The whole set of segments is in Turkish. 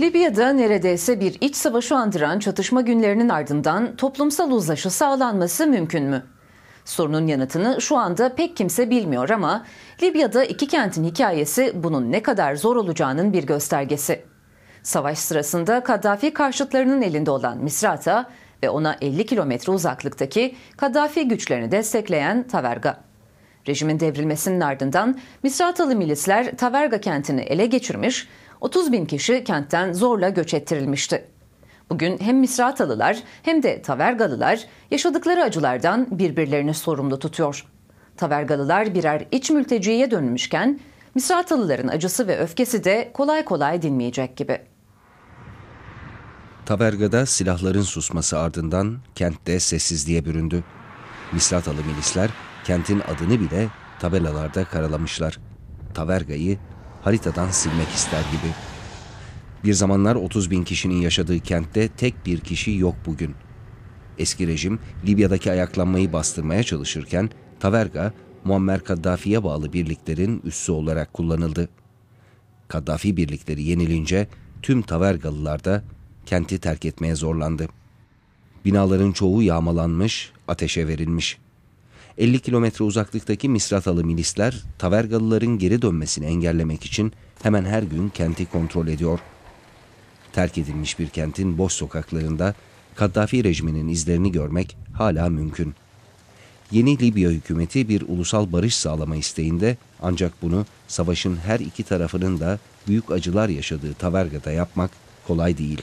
Libya'da neredeyse bir iç savaşı andıran çatışma günlerinin ardından toplumsal uzlaşı sağlanması mümkün mü? Sorunun yanıtını şu anda pek kimse bilmiyor ama Libya'da iki kentin hikayesi bunun ne kadar zor olacağının bir göstergesi. Savaş sırasında Kaddafi karşıtlarının elinde olan Misrata ve ona 50 kilometre uzaklıktaki Kaddafi güçlerini destekleyen Taverga. Rejimin devrilmesinin ardından Misratalı milisler Taverga kentini ele geçirmiş 30 bin kişi kentten zorla göç ettirilmişti. Bugün hem Misratalılar hem de Tavergalılar yaşadıkları acılardan birbirlerini sorumlu tutuyor. Tavergalılar birer iç mülteciye dönmüşken Misratalıların acısı ve öfkesi de kolay kolay dinmeyecek gibi. Taverga'da silahların susması ardından kentte sessizliğe büründü. Misratalı milisler kentin adını bile tabelalarda karalamışlar. Taverga'yı haritadan silmek ister gibi. Bir zamanlar 30 bin kişinin yaşadığı kentte tek bir kişi yok bugün. Eski rejim Libya'daki ayaklanmayı bastırmaya çalışırken Taverga, Muammer Kaddafi'ye bağlı birliklerin üssü olarak kullanıldı. Kaddafi birlikleri yenilince tüm Tavergalılar da kenti terk etmeye zorlandı. Binaların çoğu yağmalanmış, ateşe verilmiş.'' 50 kilometre uzaklıktaki Misratalı milisler Tavergalıların geri dönmesini engellemek için hemen her gün kenti kontrol ediyor. Terk edilmiş bir kentin boş sokaklarında Kaddafi rejiminin izlerini görmek hala mümkün. Yeni Libya hükümeti bir ulusal barış sağlama isteğinde ancak bunu savaşın her iki tarafının da büyük acılar yaşadığı Taverga'da yapmak kolay değil.''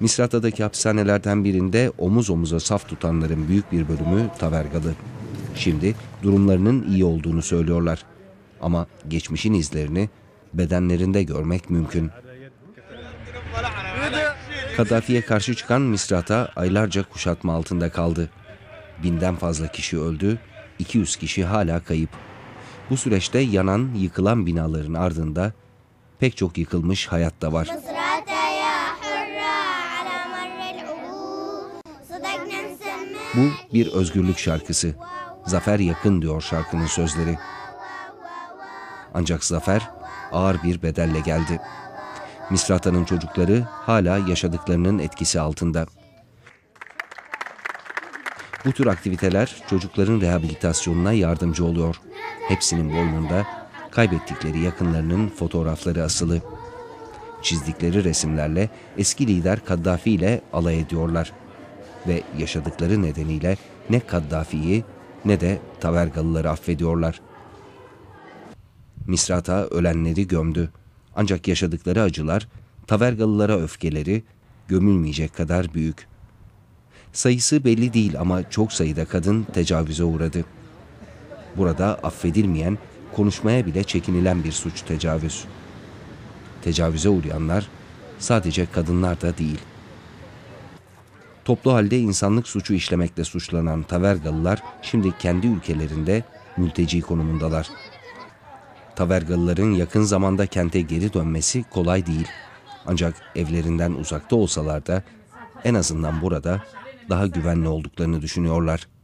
Misrata'daki hapishanelerden birinde omuz omuza saf tutanların büyük bir bölümü tavergalı. Şimdi durumlarının iyi olduğunu söylüyorlar. Ama geçmişin izlerini bedenlerinde görmek mümkün. Kadafi'ye karşı çıkan Misrat'a aylarca kuşatma altında kaldı. Binden fazla kişi öldü, 200 kişi hala kayıp. Bu süreçte yanan, yıkılan binaların ardında pek çok yıkılmış hayat da var. Bu bir özgürlük şarkısı. Zafer yakın diyor şarkının sözleri. Ancak zafer ağır bir bedelle geldi. Misrata'nın çocukları hala yaşadıklarının etkisi altında. Bu tür aktiviteler çocukların rehabilitasyonuna yardımcı oluyor. Hepsinin boynunda kaybettikleri yakınlarının fotoğrafları asılı. Çizdikleri resimlerle eski lider Kaddafi ile alay ediyorlar.'' ve yaşadıkları nedeniyle ne Kaddafi'yi ne de Tavergalıları affediyorlar. Misrata ölenleri gömdü. Ancak yaşadıkları acılar, Tavergalılara öfkeleri gömülmeyecek kadar büyük. Sayısı belli değil ama çok sayıda kadın tecavüze uğradı. Burada affedilmeyen, konuşmaya bile çekinilen bir suç tecavüz. Tecavüze uğrayanlar sadece kadınlar da değil.'' Toplu halde insanlık suçu işlemekle suçlanan Tavergalılar şimdi kendi ülkelerinde mülteci konumundalar. Tavergalıların yakın zamanda kente geri dönmesi kolay değil. Ancak evlerinden uzakta olsalar da en azından burada daha güvenli olduklarını düşünüyorlar.''